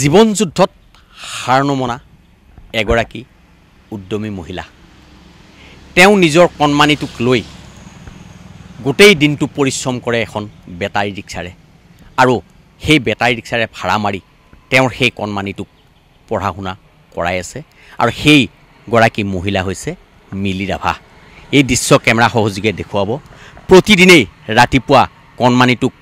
জীৱন যুদ্ধত হাৰ নমনা এগৰাকী উদ্যমী মহিলা তেওঁ নিজৰ কণমানিটোক লৈ গোটেই দিনটো পৰিশ্ৰম কৰে এখন বেটাৰী ৰিক্সাৰে আৰু সেই বেটাৰী ৰিক্সাৰে ভাড়া মাৰি তেওঁৰ সেই কণমানিটোক পঢ়া শুনা কৰাই আছে আৰু সেই গৰাকী মহিলা হৈছে মিলি ৰাভা এই দৃশ্য কেমেৰা সহযোগে দেখুৱাব প্ৰতিদিনেই ৰাতিপুৱা কণমানিটোক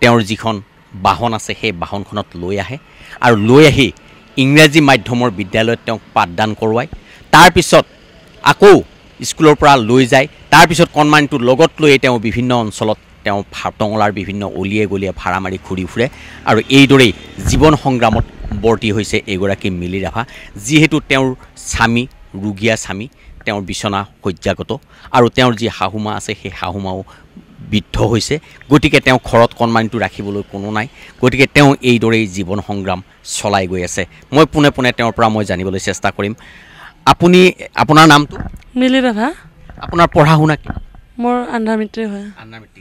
তেওঁৰ যিখন বাহন আছে সেই বাহনখনত লৈ আহে আৰু লৈ আহি ইংৰাজী মাধ্যমৰ বিদ্যালয়ত তেওঁক পাঠদান কৰোৱায় তাৰপিছত আকৌ স্কুলৰ পৰা লৈ যায় তাৰপিছত কণমানিটো লগত লৈয়ে তেওঁ বিভিন্ন অঞ্চলত তেওঁ টঙলাৰ বিভিন্ন অলিয়ে গলিয়ে ভাড়া মাৰি ঘূৰি ফুৰে আৰু এইদৰেই জীৱন সংগ্ৰামত বৰ্তি হৈছে এইগৰাকী মিলি ৰাভা যিহেতু তেওঁৰ স্বামী ৰুগীয়া স্বামী তেওঁৰ বিচনা শয্যাগত আৰু তেওঁৰ যি শাহুমা আছে সেই শাহুমাও বৃদ্ধ হৈছে গতিকে তেওঁ ঘৰত কণমানিটো ৰাখিবলৈ কোনো নাই গতিকে তেওঁ এইদৰেই জীৱন সংগ্ৰাম চলাই গৈ আছে মই পোনে পোনে তেওঁৰ পৰা মই জানিবলৈ চেষ্টা কৰিম আপুনি আপোনাৰ নামটো মিলি ৰাভা আপোনাৰ পঢ়া শুনা কি মোৰ আন্ধাৰ মিত্ৰী হয় আন্ধাৰ মিত্ৰী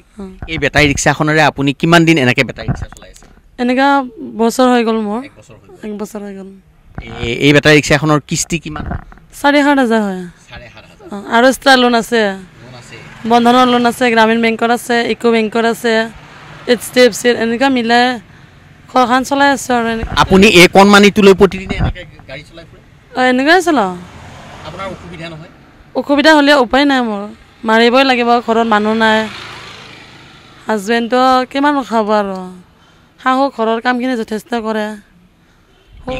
এই বেটাৰী ৰিক্সাখনেৰে আপুনি কিমান দিন এনেকৈ বেটাৰী ৰিক্সা চলাই আছে এনেকুৱা বছৰ হৈ গ'ল মোৰ এক বছৰ হৈ গ'ল এই বেটাৰী ৰিক্সাখনৰ কিস্তি কিমান চাৰে হয় চাৰে আৰু এক্সট্ৰা লোন আছে বন্ধনৰ লোন আছে গ্ৰামীণ বেংকৰ আছে ইকো বেংকৰ আছে এইচ ডি এফ চিৰ এনেকুৱা মিলাই ঘৰখন চলাই আছোঁ আৰু আপুনি এই কণ মানিটো লৈ প্ৰতিদিনে অঁ এনেকুৱাই চলাওঁ অসুবিধা হ'লেও উপায় নাই মোৰ মাৰিবই লাগিব ঘৰত মানুহ নাই হাজবেণ্ডটো কিমান খাব আৰু শাহু ঘৰৰ কামখিনি যথেষ্ট কৰে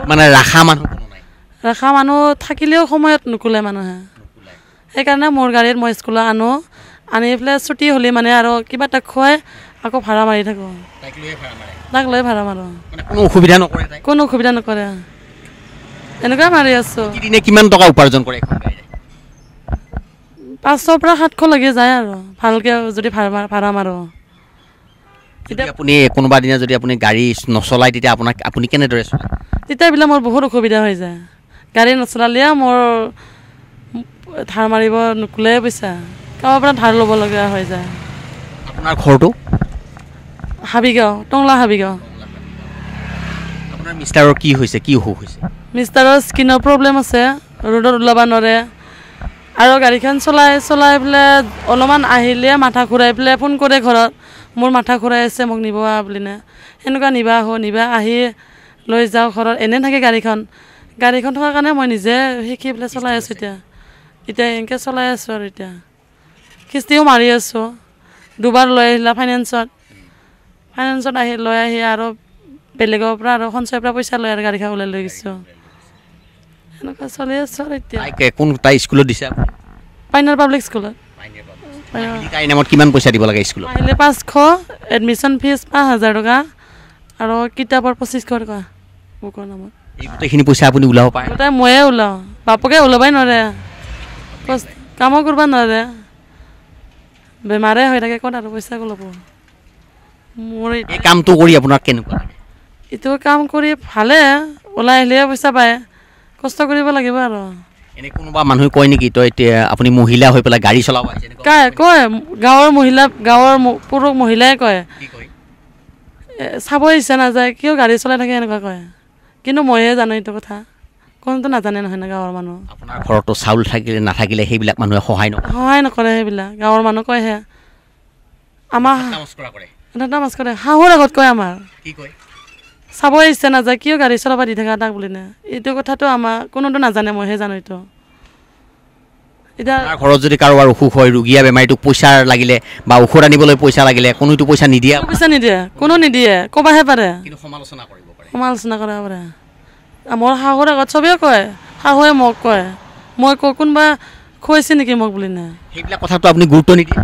মানে ৰাখা মানুহ ৰাখা মানুহ থাকিলেও সময়ত নুকুলে মানুহে সেইকাৰণে মোৰ গাড়ীত মই স্কুলত আনো আনি পেলাই ছুটি হ'লে মানে আৰু কিবা এটা খুৱাই আকৌ ভাড়া মাৰি থাকোঁ তাক লৈ ভাড়া মাৰোঁ কোনো অসুবিধা নকৰে কোনো অসুবিধা নকৰে এনেকুৱা মাৰি আছোঁ কিমান টকা উপাৰ্জন কৰে পাঁচশৰ পৰা সাতশ লাগি যায় আৰু ভালকৈ যদি ভাড়া ভাড়া মাৰোঁ তেতিয়া আপুনি কোনোবা দিনা যদি আপুনি গাড়ী নচলাই তেতিয়া আপোনাক আপুনি কেনেদৰে চলায় তেতিয়াবিলাক মোৰ বহুত অসুবিধা হৈ যায় গাড়ী নচলালে মোৰ ধাৰ মাৰিব নোকোলায়ে পইচা কাৰোবাৰ পৰা ধাৰ ল'বলগীয়া হৈ যায় আপোনাৰ ঘৰটো হাবিগাঁও টংলা হাবিগাঁও আপোনাৰ মিষ্টাৰৰ কি হৈছে কি অসুখ হৈছে মিষ্টাৰৰ স্কিনৰ প্ৰব্লেম আছে ৰ'দত ওলাব নোৱাৰে আৰু গাড়ীখন চলাই চলাই পেলাই অলপমান আহিলে মাথা ঘূৰাই পেলাই ফোন কৰে ঘৰত মোৰ মাথা ঘূৰাই আছে মোক নিব বুলিনে সেনেকুৱা নিবা আহোঁ নিবা আহি লৈ যাওঁ ঘৰত এনেই থাকে গাড়ীখন গাড়ীখন থকাৰ কাৰণে মই নিজে শিকি পেলাই চলাই আছোঁ এতিয়া এতিয়া এনেকৈ চলাই আছোঁ আৰু এতিয়া কিস্তিও মাৰি আছোঁ দুবাৰ লৈ আহিলা ফাইনেন্সত ফাইনেন্সত আহি লৈ আহি আৰু বেলেগৰ পৰা আৰু সঞ্চয়ৰ পৰা পইচা লৈ আৰু গাড়ীখন ওলাই লৈ গৈছোঁ এনেকুৱা চলি আছো আৰু এতিয়া কোন তাই স্কুলত দিছে পাইনাৰ পাব্লিক স্কুলত পাঁচশ এডমিশ্যন ফিজ পাঁচ হাজাৰ টকা আৰু কিতাপৰ পঁচিছশ টকা বুকৰ নামত গোটেইখিনি ময়ে ওলাওঁ বাপকে ওলাবই নোৱাৰে কামো কৰিব নোৱাৰে বেমাৰে হৈ থাকে ক'ত আৰু পইচা ল'ব মোৰ এইটো কাম কৰি ভালে ওলাই আহিলেহে পইচা পায় কষ্ট কৰিব লাগিব আৰু এনে কোনোবা মানুহে কয় নেকি তই এতিয়া আপুনি মহিলা হৈ পেলাই গাড়ী চলাব কাই কয় গাঁৱৰ মহিলা গাঁৱৰ পুৰুষ মহিলাই কয় চাব ইচ্ছা নাযায় কিয় গাড়ী চলাই থাকে এনেকুৱা কয় কিন্তু ময়ে জানো এইটো কথা কোনোতো নাজানে নহয় না গাঁৱৰ মানুহ আপোনাৰ ঘৰতো চাউল থাকিলে নাথাকিলে সেইবিলাক মানুহে সহায় নকৰে সহায় নকৰে সেইবিলাক গাঁৱৰ মানুহ কয় সেয়া আমাৰ দাদা মাছ কৰে শাহুৰ আগত কয় আমাৰ কি কয় চাব ইচ্ছা নাযায় কিয় গাড়ী চলাব দি থাকা তাক বুলি না এইটো কথাটো আমাৰ কোনোতো নাজানে মইহে জানো এইটো এতিয়া ঘৰত যদি কাৰোবাৰ অসুখ হয় ৰোগীয়া বেমাৰীটোক পইচা লাগিলে বা ঔষধ আনিবলৈ পইচা লাগিলে কোনোতো পইচা নিদিয়ে পইচা নিদিয়ে কোনো নিদিয়ে ক'বাহে পাৰে সমালোচনা কৰিব পাৰে সমালোচনা কৰিব পাৰে মোৰ শাহুৰ আগত চবেই কয় শাহুৱে মোক কয় মই কওঁ কোনোবা খুৱাইছে নেকি মোক বুলি নে সেইবিলাক কথাটো আপুনি গুৰুত্ব নিদিয়ে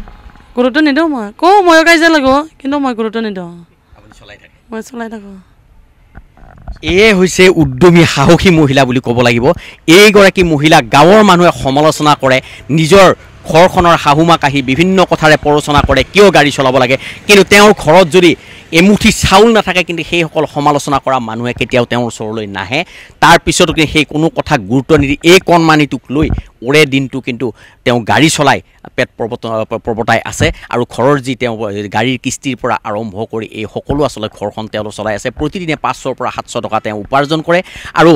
গুৰুত্ব নিদিওঁ মই কওঁ ময়ো কাজিয়া লাগো কিন্তু মই গুৰুত্ব নিদিওঁ মই চলাই থাকোঁ এয়ে হৈছে উদ্যমী সাহসী মহিলা বুলি ক'ব লাগিব এইগৰাকী মহিলা গাঁৱৰ মানুহে সমালোচনা কৰে নিজৰ ঘৰখনৰ শাহুমাক আহি বিভিন্ন কথাৰে পৰচনা কৰে কিয় গাড়ী চলাব লাগে কিন্তু তেওঁৰ ঘৰত যদি এমুঠি চাউল নাথাকে কিন্তু সেইসকল সমালোচনা কৰা মানুহে কেতিয়াও তেওঁৰ ওচৰলৈ নাহে তাৰপিছতো কিন্তু সেই কোনো কথাক গুৰুত্ব নিদি এই কণমানিটোক লৈ ওৰে দিনটো কিন্তু তেওঁ গাড়ী চলাই পেট প্ৰৱত প্ৰৱতাই আছে আৰু ঘৰৰ যি তেওঁ গাড়ীৰ কিস্তিৰ পৰা আৰম্ভ কৰি এই সকলো আচলতে ঘৰখন তেওঁলোক চলাই আছে প্ৰতিদিনে পাঁচশৰ পৰা সাতশ টকা তেওঁ উপাৰ্জন কৰে আৰু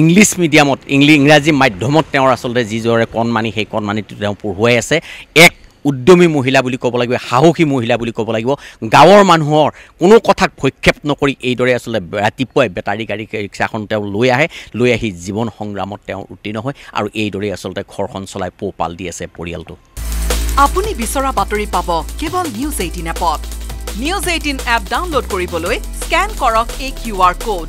ইংলিছ মিডিয়ামত ইংলি ইংৰাজী মাধ্যমত তেওঁৰ আচলতে যিদৰে কণমানি সেই কণমানিটো তেওঁ পঢ়ুৱাই আছে এক উদ্যমী মহিলা বুলি ক'ব লাগিব সাহসী মহিলা বুলি ক'ব লাগিব গাঁৱৰ মানুহৰ কোনো কথাক ভক্ষেপ নকৰি এইদৰে আচলতে ৰাতিপুৱাই বেটাৰী গাড়ী ৰিক্সাখন তেওঁ লৈ আহে লৈ আহি জীৱন সংগ্ৰামত তেওঁ উত্তীৰ্ণ হয় আৰু এইদৰেই আচলতে ঘৰখন চলাই পোহপাল দি আছে পৰিয়ালটো আপুনি বিচৰা বাতৰি পাব কেৱল নিউজ এইটিন এপত নিউজ এইটিন এপ ডাউনলোড কৰিবলৈ স্কেন কৰক এই কিউ আৰ ক'ড